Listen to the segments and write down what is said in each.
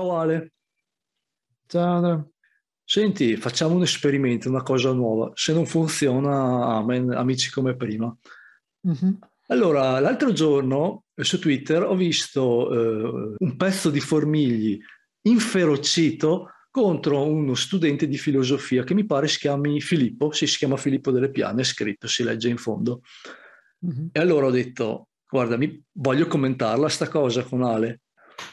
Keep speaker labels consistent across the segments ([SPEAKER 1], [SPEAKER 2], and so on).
[SPEAKER 1] Ciao Ale. Ciao. Senti, facciamo un esperimento, una cosa nuova. Se non funziona, amen, amici come prima. Mm-hmm. Allora, l'altro giorno eh, su Twitter ho visto eh, un pezzo di Formigli inferocito contro uno studente di filosofia che mi pare si chiami Filippo, sì, si chiama Filippo delle Piane, è scritto, si legge in fondo. Mm-hmm. E allora ho detto, guarda, mi, voglio commentarla sta cosa con Ale.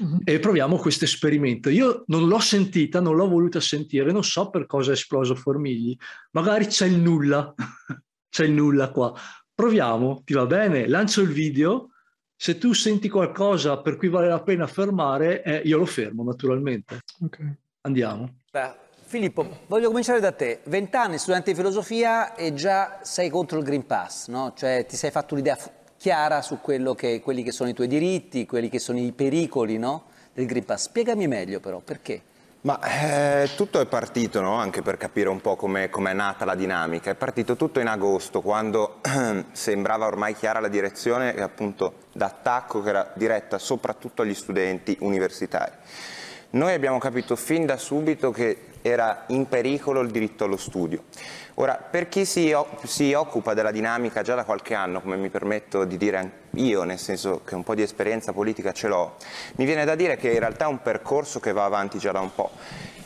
[SPEAKER 1] Mm-hmm. e proviamo questo esperimento. Io non l'ho sentita, non l'ho voluta sentire, non so per cosa è esploso Formigli, magari c'è il nulla, c'è il nulla qua. Proviamo, ti va bene? Lancio il video, se tu senti qualcosa per cui vale la pena fermare, eh, io lo fermo naturalmente. Okay. Andiamo.
[SPEAKER 2] Beh. Filippo, voglio cominciare da te. Vent'anni, studente di filosofia e già sei contro il Green Pass, no? Cioè ti sei fatto l'idea chiara su che, quelli che sono i tuoi diritti, quelli che sono i pericoli no? del Green Pass. Spiegami meglio però perché.
[SPEAKER 3] Ma eh, tutto è partito, no? anche per capire un po' come com è nata la dinamica, è partito tutto in agosto, quando sembrava ormai chiara la direzione d'attacco che era diretta soprattutto agli studenti universitari. Noi abbiamo capito fin da subito che era in pericolo il diritto allo studio. Ora, per chi si, si, occupa della dinamica già da qualche anno, come mi permetto di dire io, nel senso che un po' di esperienza politica ce l'ho, mi viene da dire che in realtà è un percorso che va avanti già da un po'.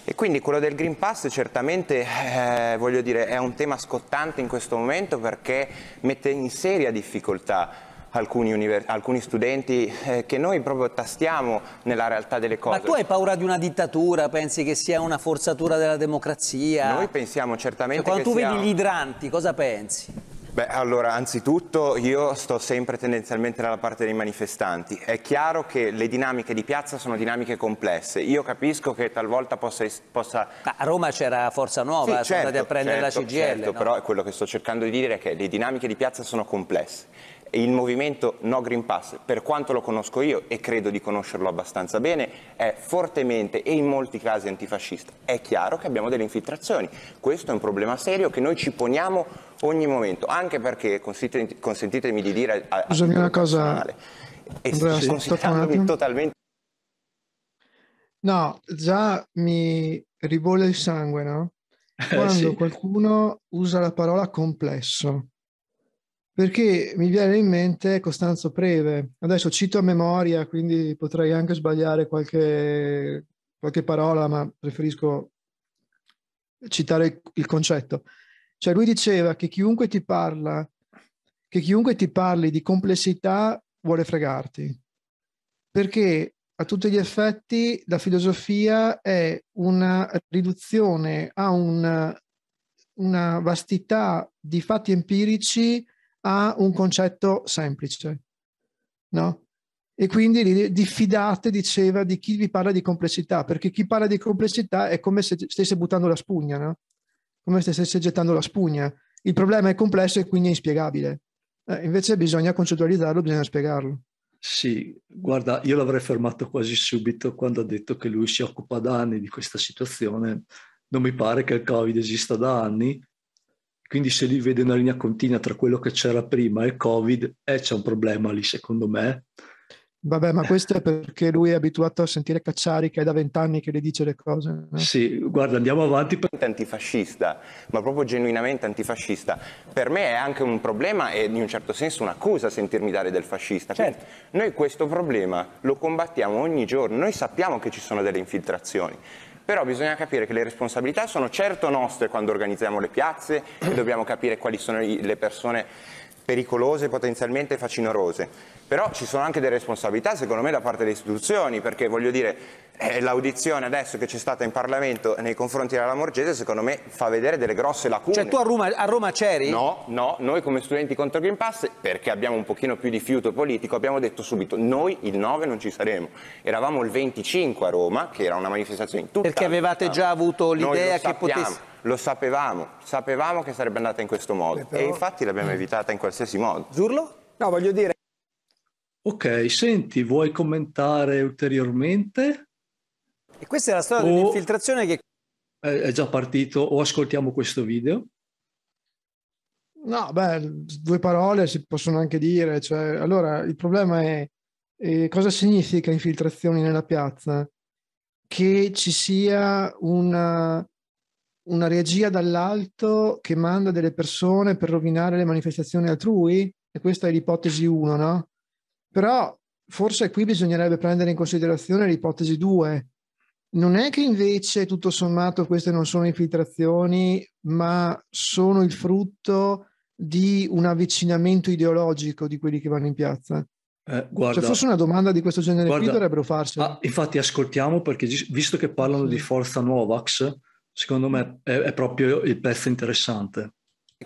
[SPEAKER 3] E quindi quello del Green Pass certamente eh, voglio dire, è un tema scottante in questo momento perché mette in seria difficoltà alcuni, alcuni studenti eh, che noi proprio tastiamo nella realtà delle cose. Ma tu
[SPEAKER 2] hai paura di una dittatura? Pensi che
[SPEAKER 3] sia una forzatura della democrazia? Noi pensiamo certamente cioè, quando tu vedi gli idranti, cosa pensi? Beh, allora, anzitutto io sto sempre tendenzialmente dalla parte dei manifestanti. È chiaro che le dinamiche di piazza sono dinamiche complesse. Io capisco che talvolta possa... possa... a
[SPEAKER 2] Roma c'era
[SPEAKER 3] Forza Nuova, sì, sono certo, andati a certo, prendere certo, la CGL. Certo, no? però è quello che sto cercando di dire è che le dinamiche di piazza sono complesse il movimento No Green Pass, per quanto lo conosco io e credo di conoscerlo abbastanza bene, è fortemente e in molti casi antifascista. È chiaro che abbiamo delle infiltrazioni, questo è un problema serio che noi ci poniamo ogni momento, anche perché consentitemi di dire a, a una cosa e Andrea, totalmente
[SPEAKER 4] No, già mi ribolle il sangue, no? Eh, Quando eh, sì. qualcuno usa la parola complesso perché mi viene in mente Costanzo Preve. Adesso cito a memoria, quindi potrei anche sbagliare qualche, qualche parola, ma preferisco citare il concetto. Cioè lui diceva che chiunque ti parla, che chiunque ti parli di complessità vuole fregarti, perché a tutti gli effetti la filosofia è una riduzione a una, una vastità di fatti empirici ha un concetto semplice, no? E quindi diffidate, diceva, di chi vi parla di complessità, perché chi parla di complessità è come se stesse buttando la spugna, no? Come se stesse gettando la spugna. Il problema è complesso e quindi è inspiegabile. Eh, invece bisogna concettualizzarlo, bisogna spiegarlo.
[SPEAKER 1] Sì, guarda, io l'avrei fermato quasi subito quando ha detto che lui si occupa da anni di questa situazione. Non mi pare che il Covid esista da anni, quindi se lì vede una linea continua tra quello che c'era prima e il Covid, eh, c'è un problema lì secondo me.
[SPEAKER 4] Vabbè, ma questo è perché lui è abituato a sentire Cacciari che è da vent'anni che le dice le cose.
[SPEAKER 3] No? Sì, guarda, andiamo avanti. Per... Antifascista, ma proprio genuinamente antifascista. Per me è anche un problema e in un certo senso un'accusa sentirmi dare del fascista. Certo. Noi questo problema lo combattiamo ogni giorno, noi sappiamo che ci sono delle infiltrazioni però bisogna capire che le responsabilità sono certo nostre quando organizziamo le piazze e dobbiamo capire quali sono le persone pericolose, potenzialmente facinorose, però ci sono anche delle responsabilità secondo me da parte delle istituzioni, perché voglio dire eh, l'audizione adesso che c'è stata in Parlamento nei confronti della Lamorgese secondo me fa vedere delle grosse lacune. Cioè tu a Roma, a Roma c'eri? No, no, noi come studenti contro Green Pass, perché abbiamo un pochino più di fiuto politico, abbiamo detto subito noi il 9 non ci saremo. Eravamo il 25 a Roma, che era una manifestazione in tutta Perché avevate già
[SPEAKER 2] avuto l'idea che potesse
[SPEAKER 3] lo sapevamo, sapevamo che sarebbe andata in questo modo però... e infatti l'abbiamo evitata in qualsiasi modo. Zurlo?
[SPEAKER 1] No, voglio dire Ok, senti, vuoi commentare ulteriormente? E questa è la storia o... dell'infiltrazione che... È già partito o ascoltiamo questo video?
[SPEAKER 4] No, beh, due parole si possono anche dire. Cioè, allora, il problema è eh, cosa significa infiltrazione nella piazza? Che ci sia una, una regia dall'alto che manda delle persone per rovinare le manifestazioni altrui? E questa è l'ipotesi 1, no? Però forse qui bisognerebbe prendere in considerazione l'ipotesi 2, non è che invece tutto sommato queste non sono infiltrazioni, ma sono il frutto di un avvicinamento ideologico di quelli che vanno in piazza?
[SPEAKER 1] Eh, guarda, Se cioè, fosse una
[SPEAKER 4] domanda di questo genere guarda, qui dovrebbero farsela. Ah,
[SPEAKER 1] infatti ascoltiamo perché visto che parlano di forza Novax, secondo me è, è proprio il pezzo interessante.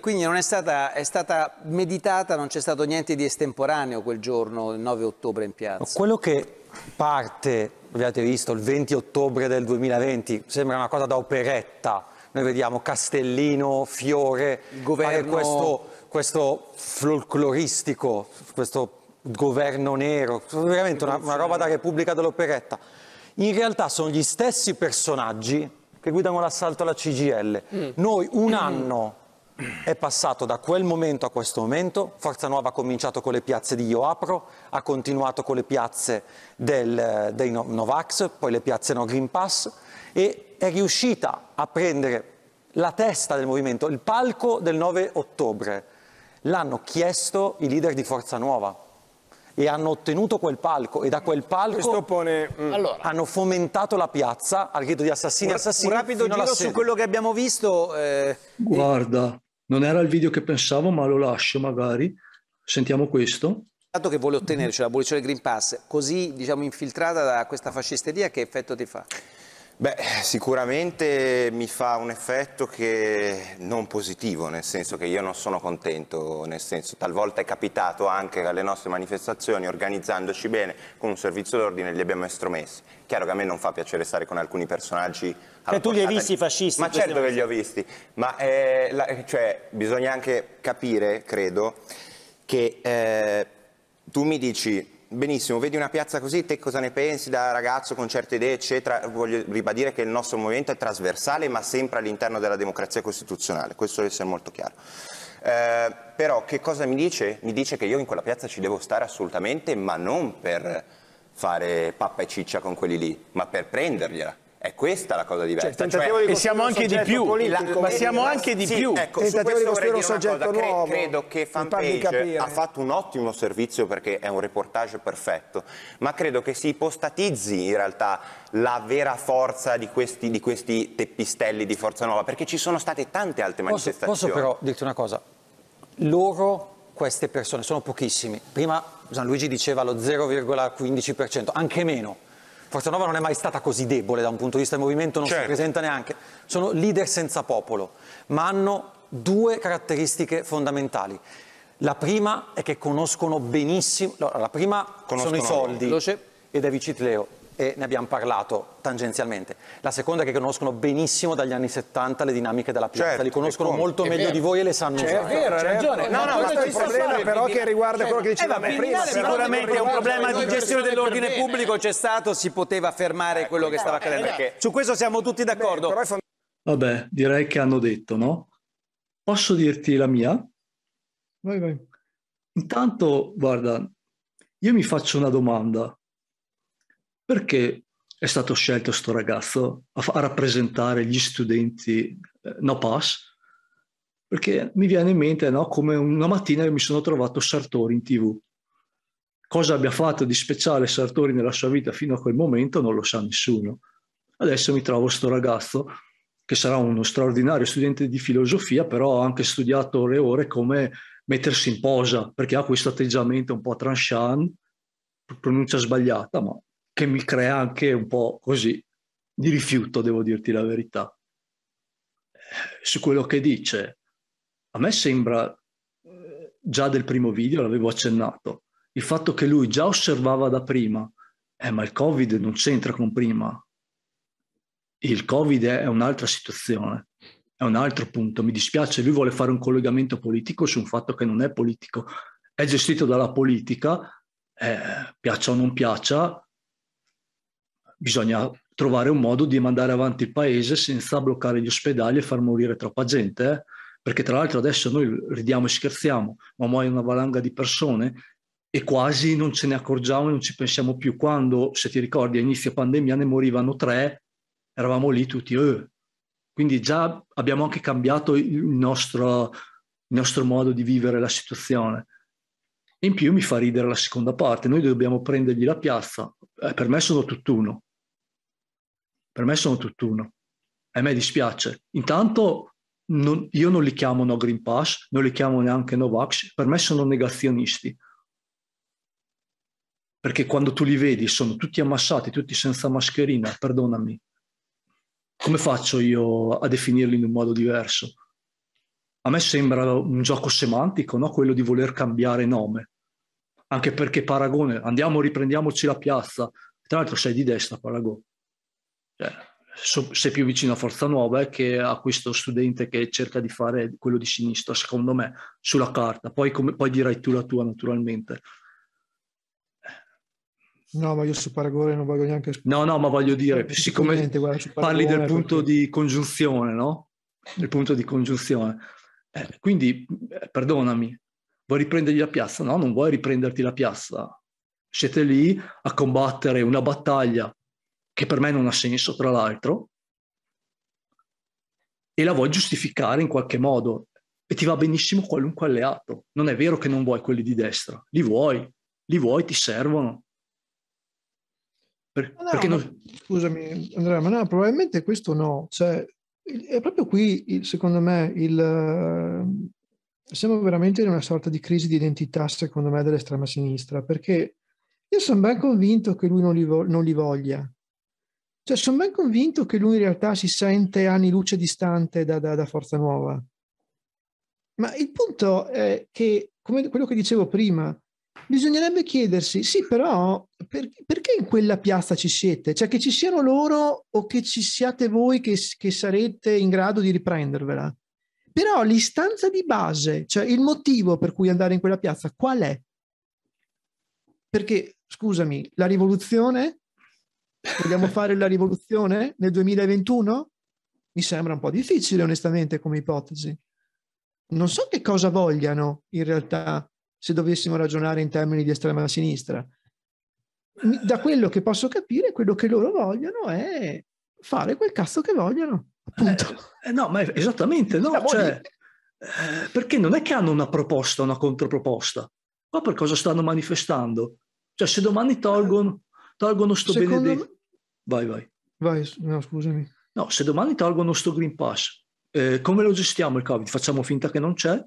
[SPEAKER 2] Quindi non è stata, è stata, meditata, non c'è stato niente di estemporaneo quel giorno, il 9
[SPEAKER 5] ottobre in piazza. Quello che parte avete visto, il 20 ottobre del 2020, sembra una cosa da operetta, noi vediamo Castellino, Fiore, il governo... questo, questo folcloristico, questo governo nero, veramente una, una roba da Repubblica dell'Operetta. In realtà sono gli stessi personaggi che guidano l'assalto alla CGL. Mm. Noi un mm. anno è passato da quel momento a questo momento, Forza Nuova ha cominciato con le piazze di Ioapro, ha continuato con le piazze del, dei Novax, poi le piazze No Green Pass e è riuscita a prendere la testa del movimento, il palco del 9 ottobre. L'hanno chiesto i leader di Forza Nuova e hanno ottenuto quel palco e da quel palco pone... mm. hanno fomentato la piazza al grido di assassini e assassini. Un rapido giro su quello
[SPEAKER 2] che abbiamo visto. Eh...
[SPEAKER 1] Guarda, non era il video che pensavo, ma lo lascio magari. Sentiamo questo.
[SPEAKER 2] Dato che vuole ottenere cioè mhm. l'abolizione del Green Pass, così diciamo infiltrata da questa fascisteria, che effetto ti fa?
[SPEAKER 3] Beh, sicuramente mi fa un effetto che non positivo, nel senso che io non sono contento, nel senso talvolta è capitato anche alle nostre manifestazioni, organizzandoci bene con un servizio d'ordine, li abbiamo estromessi. Chiaro che a me non fa piacere stare con alcuni personaggi... Cioè tu li hai visti fascisti? Ma certo che li ho visti, ma eh, la, cioè, bisogna anche capire, credo, che eh, tu mi dici benissimo, vedi una piazza così, te cosa ne pensi da ragazzo con certe idee, eccetera? Voglio ribadire che il nostro movimento è trasversale, ma sempre all'interno della democrazia costituzionale, questo deve essere molto chiaro. Eh, però che cosa mi dice? Mi dice che io in quella piazza ci devo stare assolutamente, ma non per fare pappa e ciccia con quelli lì, ma per prendergliela. È questa la cosa diversa. Cioè, cioè, e siamo anche di più, politico, ma siamo anche di sì, più. Ecco, tentativo di costruire un soggetto cosa. nuovo. Cre credo che Fanpage ha fatto un ottimo servizio perché è un reportage perfetto, ma credo che si ipostatizzi in realtà la vera forza di questi, di questi teppistelli di Forza Nuova, perché ci sono state tante altre posso, manifestazioni. Posso però
[SPEAKER 5] dirti una cosa, loro queste persone sono pochissimi. Prima Gianluigi diceva lo 0,15%, anche meno. Forza Nova non è mai stata così debole da un punto di vista del movimento, non certo. si presenta neanche. Sono leader senza popolo, ma hanno due caratteristiche fondamentali. La prima è che conoscono benissimo, la prima conoscono sono i soldi ed è Vicitleo e ne abbiamo parlato tangenzialmente. La seconda è che conoscono benissimo dagli anni 70 le dinamiche della piazza, certo, li conoscono molto meglio vero. di voi e le sanno certo, usare. È vero, hai certo. ragione. No, no, ma il problema però che riguarda quello che eh, diceva eh, prima. Sicuramente è un problema di gestione dell'ordine
[SPEAKER 2] pubblico, c'è stato, si poteva fermare eh, quello che stava eh, accadendo. Su
[SPEAKER 5] questo
[SPEAKER 1] siamo tutti d'accordo. Vabbè, direi che hanno detto, no? Posso dirti la mia? Vai, vai. Intanto, guarda, io mi faccio una domanda perché è stato scelto questo ragazzo a, a, rappresentare gli studenti eh, no pass? Perché mi viene in mente no, come una mattina io mi sono trovato Sartori in tv. Cosa abbia fatto di speciale Sartori nella sua vita fino a quel momento non lo sa nessuno. Adesso mi trovo questo ragazzo che sarà uno straordinario studente di filosofia, però ha anche studiato le ore come mettersi in posa, perché ha questo atteggiamento un po' tranchant, pronuncia sbagliata, ma che mi crea anche un po' così di rifiuto, devo dirti la verità, eh, su quello che dice. A me sembra eh, già del primo video, l'avevo accennato, il fatto che lui già osservava da prima, eh, ma il Covid non c'entra con prima. Il Covid è un'altra situazione, è un altro punto. Mi dispiace, lui vuole fare un collegamento politico su un fatto che non è politico, è gestito dalla politica, eh, piaccia o non piaccia, bisogna trovare un modo di mandare avanti il paese senza bloccare gli ospedali e far morire troppa gente, eh? perché tra l'altro adesso noi ridiamo e scherziamo, ma muoiono una valanga di persone e quasi non ce ne accorgiamo e non ci pensiamo più. Quando, se ti ricordi, a inizio pandemia ne morivano tre, eravamo lì tutti, eh. quindi già abbiamo anche cambiato il nostro, il nostro modo di vivere la situazione. In più mi fa ridere la seconda parte, noi dobbiamo prendergli la piazza, eh, per me sono tutt'uno, per me sono tutt'uno, a me dispiace. Intanto non, io non li chiamo no Green Pass, non li chiamo neanche no Vax, per me sono negazionisti, perché quando tu li vedi sono tutti ammassati, tutti senza mascherina, perdonami. Come faccio io a definirli in un modo diverso? A me sembra un gioco semantico, no? quello di voler cambiare nome anche perché Paragone, andiamo, riprendiamoci la piazza, tra l'altro sei di destra Paragone, cioè, so, sei più vicino a Forza Nuova eh, che a questo studente che cerca di fare quello di sinistra, secondo me, sulla carta, poi, come, poi dirai tu la tua naturalmente.
[SPEAKER 4] No, ma io su Paragone non voglio neanche...
[SPEAKER 1] No, no, ma voglio dire, siccome guarda, parli del punto perché... di congiunzione, no? Il punto di congiunzione. Eh, quindi, eh, perdonami, vuoi riprendergli la piazza? No, non vuoi riprenderti la piazza. Siete lì a combattere una battaglia che per me non ha senso, tra l'altro, e la vuoi giustificare in qualche modo. E ti va benissimo qualunque alleato. Non è vero che non vuoi quelli di destra, li vuoi, li vuoi, ti servono. Per, no, perché non...
[SPEAKER 4] Scusami, Andrea, ma no, probabilmente questo no. Cioè, è proprio qui, secondo me, il, siamo veramente in una sorta di crisi di identità, secondo me, dell'estrema sinistra, perché io sono ben convinto che lui non li, vo- non li voglia. Cioè, sono ben convinto che lui in realtà si sente anni luce distante da, da, da Forza Nuova. Ma il punto è che, come quello che dicevo prima, bisognerebbe chiedersi, sì, però per, perché in quella piazza ci siete? Cioè che ci siano loro o che ci siate voi che, che sarete in grado di riprendervela? Però l'istanza di base, cioè il motivo per cui andare in quella piazza, qual è? Perché, scusami, la rivoluzione? Vogliamo fare la rivoluzione nel 2021? Mi sembra un po' difficile, onestamente, come ipotesi. Non so che cosa vogliano, in realtà, se dovessimo ragionare in termini di estrema sinistra. Da quello che posso capire, quello che loro vogliono è fare quel cazzo che vogliono. Appunto.
[SPEAKER 1] Eh, eh, no, ma esattamente no. Cioè, eh, perché non è che hanno una proposta, una controproposta, ma per cosa stanno manifestando? Cioè, se domani tolgono, tolgono sto benedetto... Me... Vai, vai.
[SPEAKER 4] Vai, no, scusami.
[SPEAKER 1] No, se domani tolgono sto Green Pass, eh, come lo gestiamo il Covid? Facciamo finta che non c'è?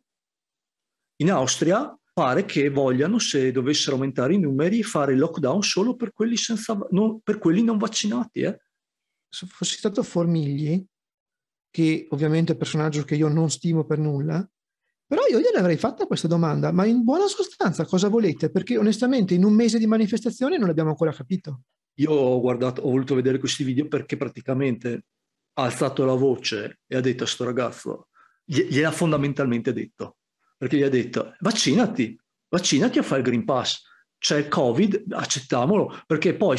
[SPEAKER 1] In Austria pare che vogliano, se dovessero aumentare i numeri, fare il lockdown solo per quelli, senza, non, per quelli non vaccinati. Eh. Se fossi stato
[SPEAKER 4] Formigli, che ovviamente è un personaggio che io non stimo per nulla, però io gliel'avrei fatta questa domanda, ma in buona sostanza cosa volete? Perché onestamente in un mese di manifestazione non abbiamo ancora capito.
[SPEAKER 1] Io ho guardato, ho voluto vedere questi video perché praticamente ha alzato la voce e ha detto a sto ragazzo, gliel'ha fondamentalmente detto, perché gli ha detto vaccinati, vaccinati a fare il Green Pass c'è il Covid, accettiamolo, perché poi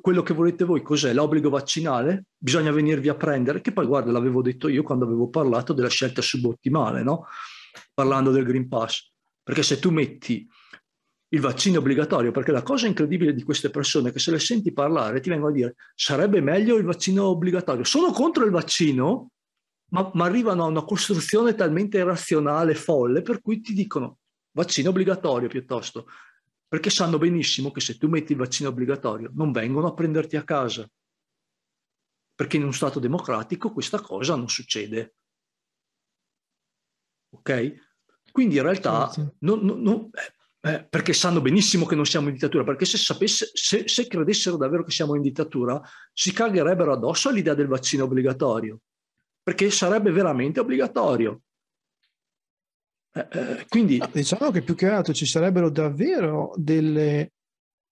[SPEAKER 1] quello che volete voi cos'è? L'obbligo vaccinale? Bisogna venirvi a prendere, che poi guarda, l'avevo detto io quando avevo parlato della scelta subottimale, no? Parlando del Green Pass. Perché se tu metti il vaccino obbligatorio, perché la cosa incredibile di queste persone è che se le senti parlare ti vengono a dire sarebbe meglio il vaccino obbligatorio. Sono contro il vaccino, ma, ma arrivano a una costruzione talmente irrazionale, folle, per cui ti dicono vaccino obbligatorio piuttosto perché sanno benissimo che se tu metti il vaccino obbligatorio non vengono a prenderti a casa, perché in un Stato democratico questa cosa non succede. Ok? Quindi in realtà, sì, sì. non, non, eh, eh, perché sanno benissimo che non siamo in dittatura, perché se, sapesse, se, se credessero davvero che siamo in dittatura, si cagherebbero addosso all'idea del vaccino obbligatorio, perché sarebbe veramente obbligatorio
[SPEAKER 4] quindi... No, ah, diciamo che più che altro ci sarebbero davvero delle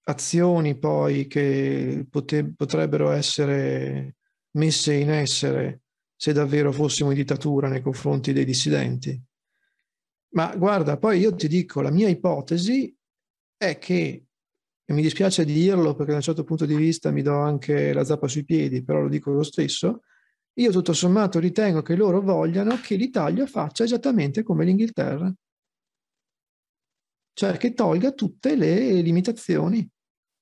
[SPEAKER 4] azioni poi che pote- potrebbero essere messe in essere se davvero fossimo in dittatura nei confronti dei dissidenti. Ma guarda, poi io ti dico, la mia ipotesi è che, e mi dispiace dirlo perché da un certo punto di vista mi do anche la zappa sui piedi, però lo dico lo stesso, io tutto sommato ritengo che loro vogliano che l'Italia faccia esattamente come l'Inghilterra, cioè che tolga tutte le limitazioni,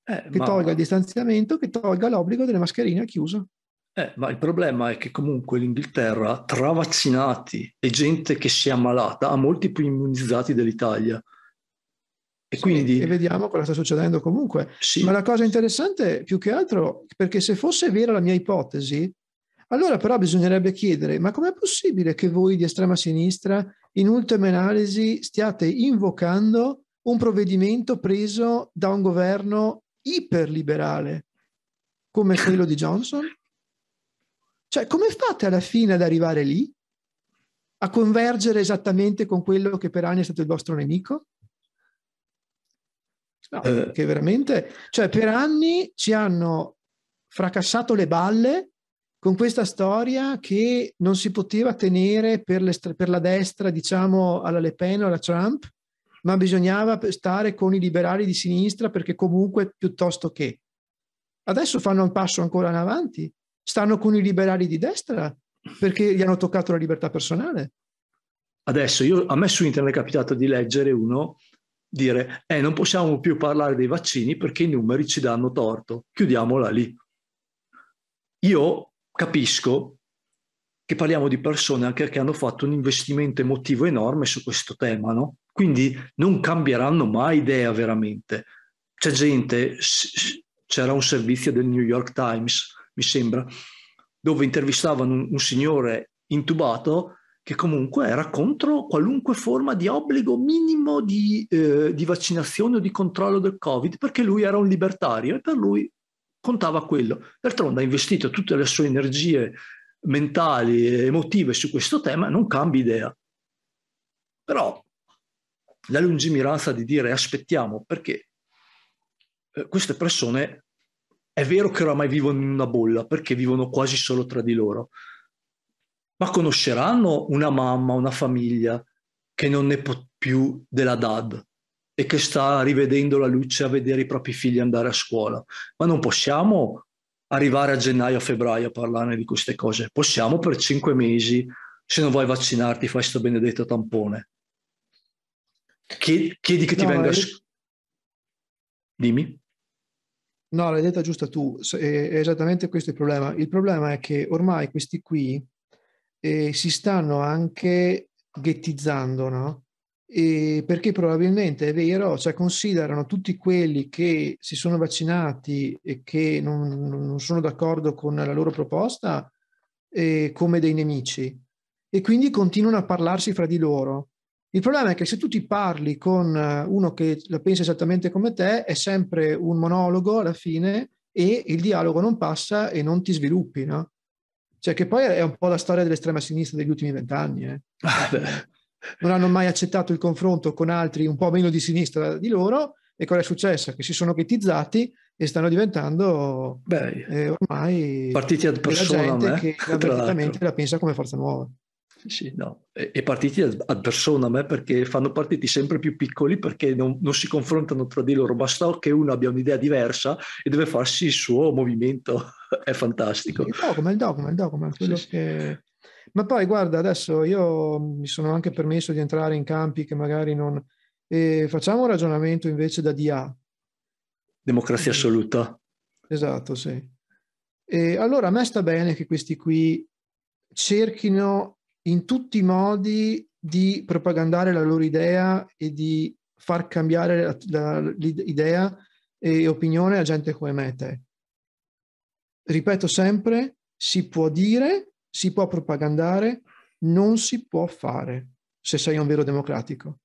[SPEAKER 4] eh, che ma... tolga il distanziamento, che tolga l'obbligo delle mascherine a chiuso.
[SPEAKER 1] Eh, ma il problema è che comunque l'Inghilterra, tra vaccinati e gente che si è ammalata, ha molti più immunizzati dell'Italia. E, quindi... e vediamo
[SPEAKER 4] cosa sta succedendo comunque. Sì. Ma la cosa interessante, più che altro, perché se fosse vera la mia ipotesi, allora però bisognerebbe chiedere, ma com'è possibile che voi di estrema sinistra, in ultima analisi, stiate invocando un provvedimento preso da un governo iperliberale come quello di Johnson? Cioè, come fate alla fine ad arrivare lì? A convergere esattamente con quello che per anni è stato il vostro nemico? No, eh. che veramente, cioè per anni ci hanno fracassato le balle con questa storia che non si poteva tenere per, le, per la destra, diciamo, alla Le Pen o alla Trump, ma bisognava stare con i liberali di sinistra perché comunque piuttosto che. Adesso fanno un passo ancora in avanti, stanno con i liberali di destra perché gli hanno toccato la libertà personale.
[SPEAKER 1] Adesso io, a me su internet è capitato di leggere uno dire eh, non possiamo più parlare dei vaccini perché i numeri ci danno torto, chiudiamola lì. Io capisco che parliamo di persone anche che hanno fatto un investimento emotivo enorme su questo tema, no? Quindi non cambieranno mai idea veramente. C'è gente, c'era un servizio del New York Times, mi sembra, dove intervistavano un, signore intubato che comunque era contro qualunque forma di obbligo minimo di, eh, di, vaccinazione o di controllo del Covid, perché lui era un libertario e per lui contava quello. D'altronde ha investito tutte le sue energie mentali e emotive su questo tema, non cambi idea. Però la lungimiranza di dire aspettiamo, perché eh, queste persone è vero che oramai vivono in una bolla, perché vivono quasi solo tra di loro, ma conosceranno una mamma, una famiglia che non ne può più della dad, e che sta rivedendo la luce a vedere i propri figli andare a scuola. Ma non possiamo arrivare a gennaio, febbraio a parlarne di queste cose. Possiamo per cinque mesi, se non vuoi vaccinarti, fai questo benedetto tampone. Chiedi, che ti no, venga... È... Dimmi.
[SPEAKER 4] No, l'hai detta giusta tu, è, è esattamente questo il problema. Il problema è che ormai questi qui eh, si stanno anche ghettizzando, no? E perché probabilmente è vero, cioè considerano tutti quelli che si sono vaccinati e che non, non sono d'accordo con la loro proposta eh, come dei nemici e quindi continuano a parlarsi fra di loro. Il problema è che se tu ti parli con eh, uno che la pensa esattamente come te, è sempre un monologo alla fine e il dialogo non passa e non ti sviluppi, no? Cioè che poi è un po' la storia dell'estrema sinistra degli ultimi vent'anni. Eh. non hanno mai accettato il confronto con altri un po' meno di sinistra di loro e cosa è successo? Che si sono ghettizzati e stanno diventando Beh, eh, ormai partiti ad personam eh? che veramente la pensa come forza nuova. Sì,
[SPEAKER 1] no. e, partiti ad, persona personam eh? perché fanno partiti sempre più piccoli perché non, non, si confrontano tra di loro, basta che uno abbia un'idea diversa e deve farsi il suo movimento, è fantastico. Sì, il dogma, il dogma, il dogma,
[SPEAKER 4] quello sì, che ma poi guarda, adesso io mi sono anche permesso di entrare in campi che magari non... Eh, facciamo un ragionamento invece da DA.
[SPEAKER 1] Democrazia assoluta.
[SPEAKER 4] Esatto, sì. E allora a me sta bene che questi qui cerchino in tutti i modi di propagandare la loro idea e di far cambiare la, la, l'idea e opinione a gente come me e te. Ripeto sempre, si può dire si può propagandare, non si può fare se sei un vero democratico.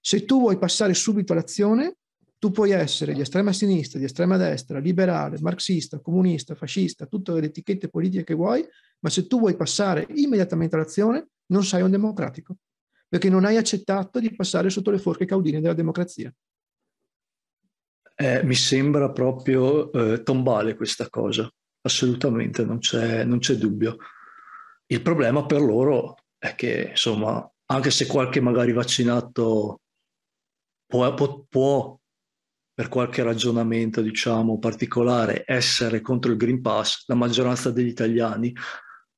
[SPEAKER 4] Se tu vuoi passare subito all'azione, tu puoi essere di estrema sinistra, di estrema destra, liberale, marxista, comunista, fascista, tutte le etichette politiche che vuoi, ma se tu vuoi passare immediatamente all'azione, non sei un democratico, perché non hai accettato di passare sotto le forche caudine della democrazia.
[SPEAKER 1] Eh, mi sembra proprio eh, tombale questa cosa, assolutamente, non c'è, non c'è dubbio. Il problema per loro è che, insomma, anche se qualche magari vaccinato può, può, può per qualche ragionamento, diciamo, particolare, essere contro il Green Pass, la maggioranza degli italiani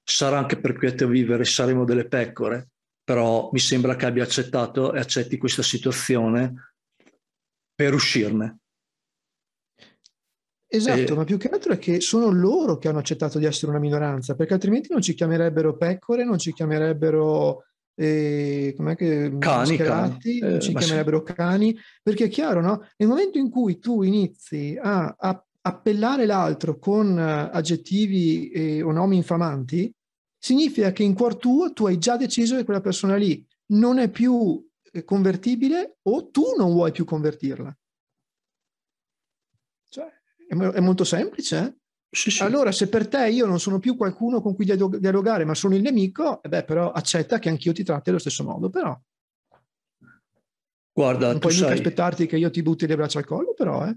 [SPEAKER 1] sarà anche per quieto a vivere, saremo delle pecore, però mi sembra che abbia accettato e accetti questa situazione per uscirne.
[SPEAKER 4] Esatto, e... ma più che altro è che sono loro che hanno accettato di essere una minoranza, perché altrimenti non ci chiamerebbero pecore, non ci chiamerebbero eh, che, mm, cani, cani. Eh, ci chiamerebbero sì. cani, perché è chiaro, no? Nel momento in cui tu inizi a, a appellare l'altro con eh, aggettivi eh, o nomi infamanti, significa che in cuor tuo tu hai già deciso che quella persona lì non è più eh, convertibile o tu non vuoi più convertirla. Cioè, è molto semplice. Eh? Sì, sì. Allora, se per te io non sono più qualcuno con cui dialogare, ma sono il nemico, eh beh, però accetta che anch'io ti tratti allo stesso modo, però.
[SPEAKER 1] Guarda, non puoi sai... mica
[SPEAKER 4] aspettarti che io ti butti le braccia al collo, però, eh.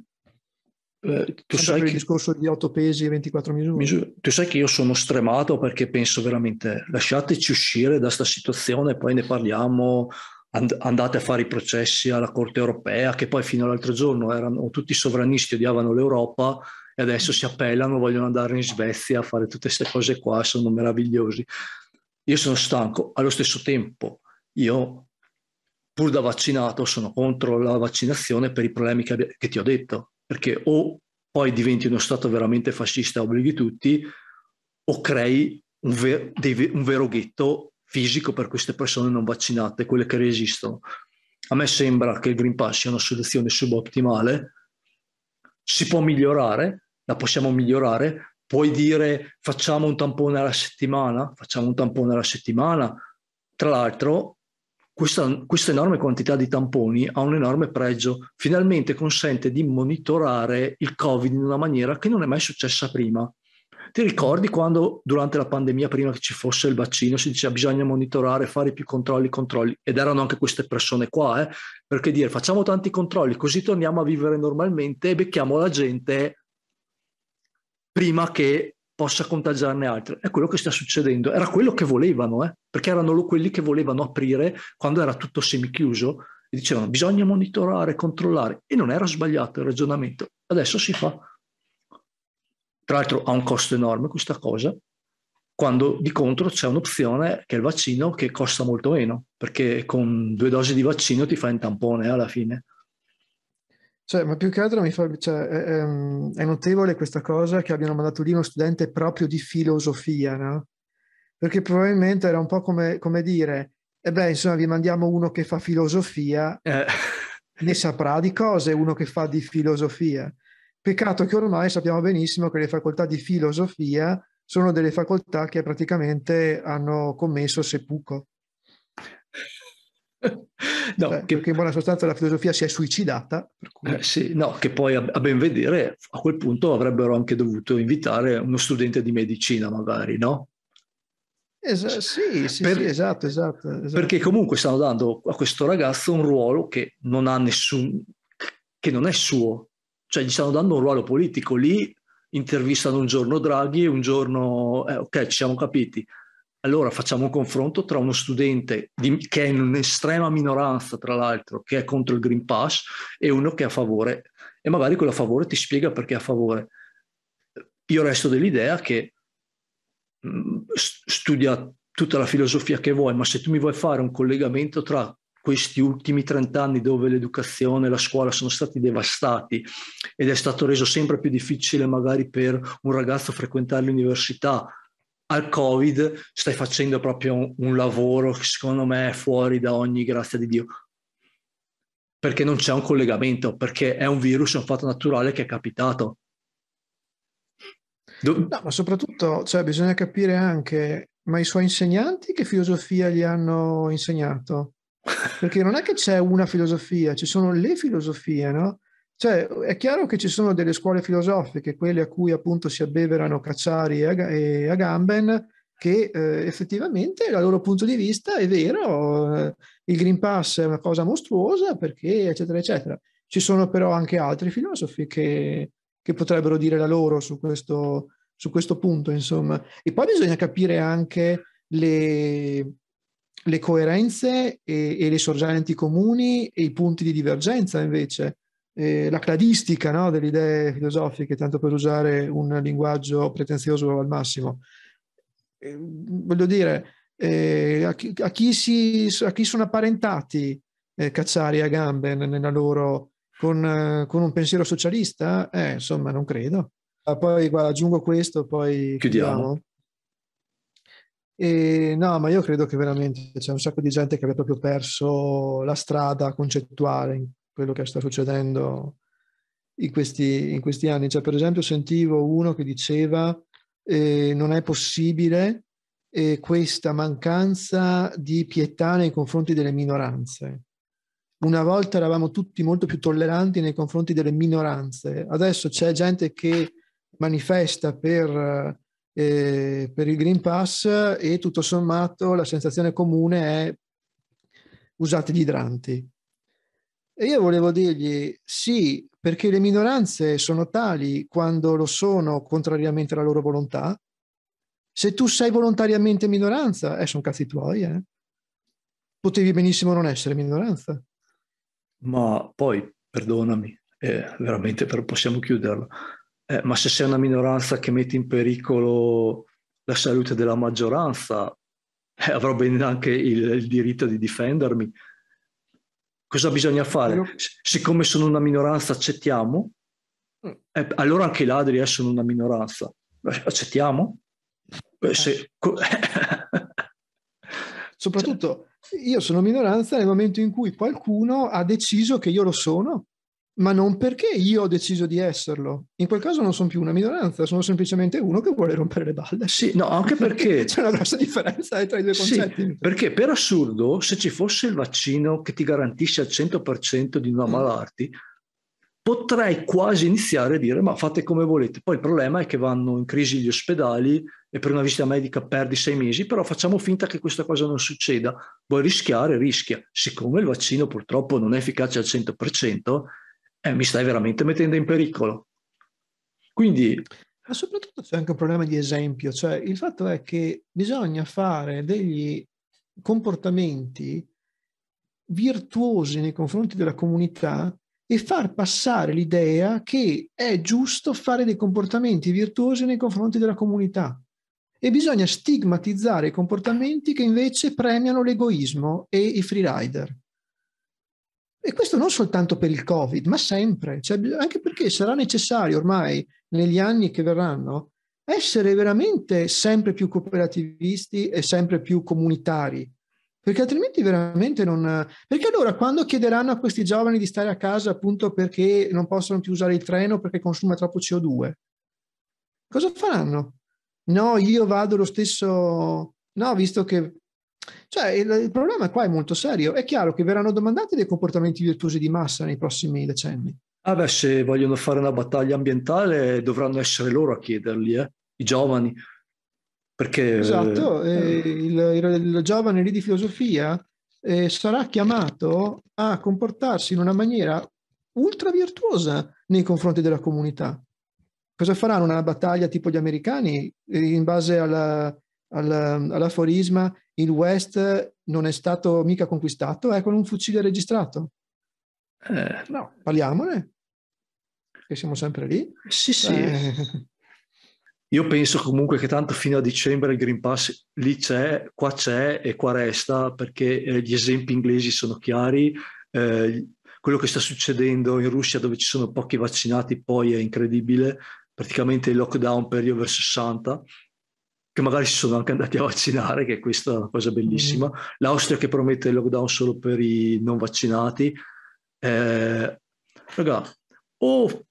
[SPEAKER 4] Eh, tu Sempre sai che... il discorso di 8 pesi e 24 misure. misure.
[SPEAKER 1] Tu sai che io sono stremato perché penso veramente lasciateci uscire da questa situazione, poi ne parliamo and- andate a fare i processi alla Corte europea, che poi fino all'altro giorno erano tutti sovranisti, odiavano l'Europa e adesso si appellano, vogliono andare in Svezia a fare tutte queste cose qua, sono meravigliosi. Io sono stanco, allo stesso tempo io pur da vaccinato sono contro la vaccinazione per i problemi che, che ti ho detto, perché o poi diventi uno Stato veramente fascista, obblighi tutti, o crei un, ver- un, vero ghetto fisico per queste persone non vaccinate, quelle che resistono. A me sembra che il Green Pass sia una soluzione subottimale, si può migliorare, la possiamo migliorare, puoi dire facciamo un tampone alla settimana, facciamo un tampone alla settimana. Tra l'altro, questa, questa enorme quantità di tamponi ha un enorme pregio, finalmente consente di monitorare il Covid in una maniera che non è mai successa prima. Ti ricordi quando durante la pandemia, prima che ci fosse il vaccino, si diceva bisogna monitorare, fare più controlli, controlli? Ed erano anche queste persone qua, eh? perché dire facciamo tanti controlli così torniamo a vivere normalmente e becchiamo la gente prima che possa contagiarne altre. È quello che sta succedendo. Era quello che volevano, eh? perché erano quelli che volevano aprire quando era tutto semichiuso e dicevano bisogna monitorare, controllare. E non era sbagliato il ragionamento. Adesso si fa. Tra l'altro ha un costo enorme questa cosa, quando di contro c'è un'opzione che è il vaccino che costa molto meno, perché con due dosi di vaccino ti fai un tampone eh, alla fine.
[SPEAKER 4] Cioè, ma più che altro mi fa, cioè, è, è, notevole questa cosa che abbiano mandato lì uno studente proprio di filosofia, no? Perché probabilmente era un po' come, come dire, e eh beh, insomma, vi mandiamo uno che fa filosofia, eh. ne saprà di cose uno che fa di filosofia. Peccato che ormai sappiamo benissimo che le facoltà di filosofia sono delle facoltà che praticamente hanno commesso seppuco. No, cioè, che... Perché in buona sostanza la filosofia si è suicidata.
[SPEAKER 1] Cui... Eh, sì, no, che poi a, a, ben vedere a quel punto avrebbero anche dovuto invitare uno studente di medicina, magari, no?
[SPEAKER 4] Esa- sì, sì, per... sì esatto, esatto, esatto. Perché
[SPEAKER 1] comunque stanno dando a questo ragazzo un ruolo che non ha nessun, che non è suo, cioè gli stanno dando un ruolo politico. Lì intervistano un giorno Draghi e un giorno, eh, ok, ci siamo capiti. Allora facciamo un confronto tra uno studente di, che è in un'estrema minoranza, tra l'altro, che è contro il Green Pass e uno che è a favore. E magari quello a favore ti spiega perché è a favore. Io resto dell'idea che mh, mm, studia tutta la filosofia che vuoi, ma se tu mi vuoi fare un collegamento tra questi ultimi 30 anni dove l'educazione e la scuola sono stati devastati ed è stato reso sempre più difficile magari per un ragazzo frequentare l'università, al Covid stai facendo proprio un, lavoro che secondo me è fuori da ogni grazia di Dio. Perché non c'è un collegamento, perché è un virus, è un fatto naturale che è capitato. Do-
[SPEAKER 4] no, ma soprattutto cioè, bisogna capire anche, ma i suoi insegnanti che filosofia gli hanno insegnato? perché non è che c'è una filosofia, ci sono le filosofie, no? Cioè, è chiaro che ci sono delle scuole filosofiche, quelle a cui appunto si abbeverano Cacciari e Agamben, che eh, effettivamente dal loro punto di vista è vero, eh, il Green Pass è una cosa mostruosa perché eccetera eccetera. Ci sono però anche altri filosofi che, che potrebbero dire la loro su questo, su questo punto, insomma. E poi bisogna capire anche le, le coerenze e, e, le sorgenti comuni e i punti di divergenza invece, eh, la cladistica no, delle idee filosofiche, tanto per usare un linguaggio pretenzioso al massimo. Eh, voglio dire, eh, a, chi, a, chi si, a, chi, sono apparentati eh, Cacciari e Agamben loro, con, con, un pensiero socialista? Eh, insomma, non credo. Poi guarda, aggiungo questo, poi chiudiamo. chiudiamo. E no, ma io credo che veramente c'è un sacco di gente che abbia proprio perso la strada concettuale in quello che sta succedendo in questi, in questi anni. Cioè, per esempio, sentivo uno che diceva eh, non è possibile eh, questa mancanza di pietà nei confronti delle minoranze. Una volta eravamo tutti molto più tolleranti nei confronti delle minoranze, adesso c'è gente che manifesta per eh, per il Green Pass e tutto sommato la sensazione comune è usate gli idranti. E io volevo dirgli sì, perché le minoranze sono tali quando lo sono contrariamente alla loro volontà. Se tu sei volontariamente minoranza, eh, sono cazzi tuoi, eh. Potevi benissimo non essere minoranza.
[SPEAKER 1] Ma poi, perdonami, eh, veramente però possiamo chiuderlo eh, ma se sei una minoranza che mette in pericolo la salute della maggioranza, eh, avrò ben anche il, il, diritto di difendermi. Cosa bisogna fare? Siccome sono una minoranza, accettiamo? Mm. Eh, allora anche i ladri eh, sono una minoranza. Eh, accettiamo? Se... Soprattutto cioè io sono minoranza nel momento in cui
[SPEAKER 4] qualcuno ha deciso che io lo sono ma non perché io ho deciso di esserlo. In quel caso non sono più una minoranza, sono semplicemente uno che vuole rompere le balle. Sì, no, anche perché c'è una
[SPEAKER 1] grossa differenza tra i due concetti. Sì, perché per assurdo, se ci fosse il vaccino che ti garantisce al 100% di non mm. ammalarti, potrei quasi iniziare a dire ma fate come volete. Poi il problema è che vanno in crisi gli ospedali e per una visita medica perdi sei mesi, però facciamo finta che questa cosa non succeda. Vuoi rischiare? Rischia. Siccome il vaccino purtroppo non è efficace al 100%, eh, mi stai veramente mettendo in pericolo. Quindi...
[SPEAKER 4] Ma soprattutto c'è anche un problema di esempio, cioè il fatto è che bisogna fare degli comportamenti virtuosi nei confronti della comunità e far passare l'idea che è giusto fare dei comportamenti virtuosi nei confronti della comunità. E bisogna stigmatizzare i comportamenti che invece premiano l'egoismo e i freerider. E questo non soltanto per il Covid, ma sempre, cioè, anche perché sarà necessario ormai negli anni che verranno essere veramente sempre più cooperativisti e sempre più comunitari, perché altrimenti veramente non... Perché allora quando chiederanno a questi giovani di stare a casa appunto perché non possono più usare il treno perché consuma troppo CO2, cosa faranno? No, io vado lo stesso... No, visto che cioè, il, il, problema qua è molto serio. È chiaro che verranno domandati dei comportamenti virtuosi di massa nei prossimi decenni.
[SPEAKER 1] Ah beh, se vogliono fare una battaglia ambientale dovranno essere loro a chiederli, eh? i giovani. Perché, esatto, eh,
[SPEAKER 4] il, il, il, giovane lì di filosofia eh, sarà chiamato a comportarsi in una maniera ultra virtuosa nei confronti della comunità. Cosa faranno? Una battaglia tipo gli americani eh, in base alla, Ehm, all'aforisma il West non è stato mica conquistato, è con un fucile registrato. Eh, no. Parliamone, che siamo sempre lì. Sì,
[SPEAKER 1] sì. Eh. Io penso comunque che tanto fino a dicembre il Green Pass lì c'è, qua c'è e qua resta, perché eh, gli esempi inglesi sono chiari. Eh, quello che sta succedendo in Russia, dove ci sono pochi vaccinati, poi è incredibile. Praticamente il lockdown per io verso 60 che magari si sono anche andati a vaccinare, che questa è una cosa bellissima. Mm. L'Austria che promette il lockdown solo per i non vaccinati. Eh, raga, o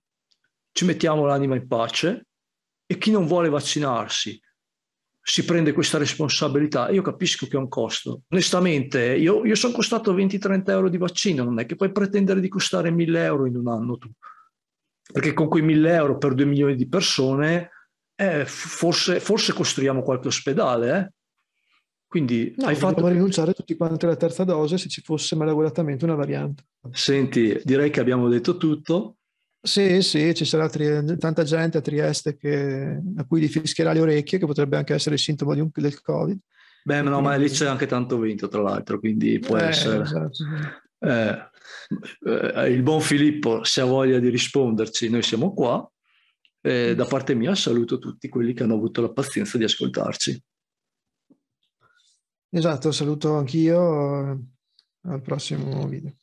[SPEAKER 1] ci mettiamo l'anima in pace e chi non vuole vaccinarsi si prende questa responsabilità. Io capisco che è un costo. Onestamente, io, io sono costato 20-30 euro di vaccino, non è che puoi pretendere di costare 1000 euro in un anno tu. Perché con quei 1000 euro per 2 milioni di persone eh, forse, forse, costruiamo qualche ospedale. Eh? Quindi no, hai fatto...
[SPEAKER 4] rinunciare tutti quanti alla terza dose se ci fosse malauguratamente una variante.
[SPEAKER 1] Senti, direi che abbiamo detto tutto.
[SPEAKER 4] Sì, sì, ci sarà tri- tanta gente a Trieste che, a cui gli fischierà le orecchie, che potrebbe anche essere il sintomo un, del Covid.
[SPEAKER 1] Beh, no, ma lì c'è anche tanto vento, tra l'altro, quindi eh, può eh, essere. Esatto. Eh, eh, il buon Filippo, se ha voglia di risponderci, noi siamo qua. E eh, mm. da parte mia saluto tutti quelli che hanno avuto la pazienza di ascoltarci. Esatto, saluto anch'io eh, al prossimo video.